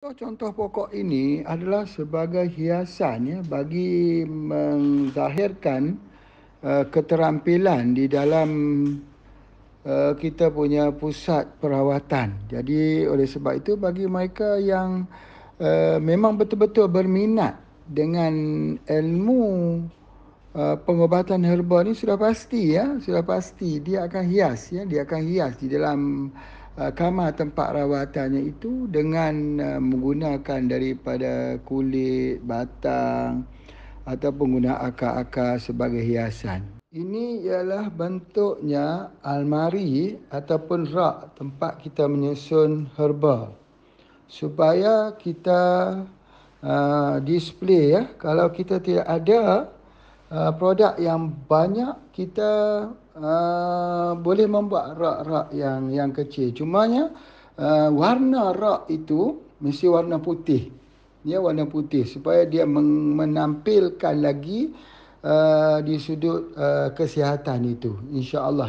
Contoh-contoh pokok ini adalah sebagai hiasan ya bagi mengzahirkan uh, eh, keterampilan di dalam uh, kita punya pusat perawatan. Jadi oleh sebab itu bagi mereka yang uh, memang betul-betul berminat dengan ilmu uh, pengobatan herba ini sudah pasti ya, sudah pasti dia akan hias ya, dia akan hias di dalam Ah, kamar tempat rawatannya itu dengan ah, menggunakan daripada kulit, batang atau pengguna akar-akar sebagai hiasan. Ini ialah bentuknya almari ataupun rak tempat kita menyusun herba. Supaya kita uh, display ya. Kalau kita tidak ada Uh, produk yang banyak kita uh, boleh membuat rak-rak yang yang kecil. Cumanya uh, warna rak itu mesti warna putih. Ya warna putih supaya dia menampilkan lagi uh, di sudut uh, kesihatan itu. Insya-Allah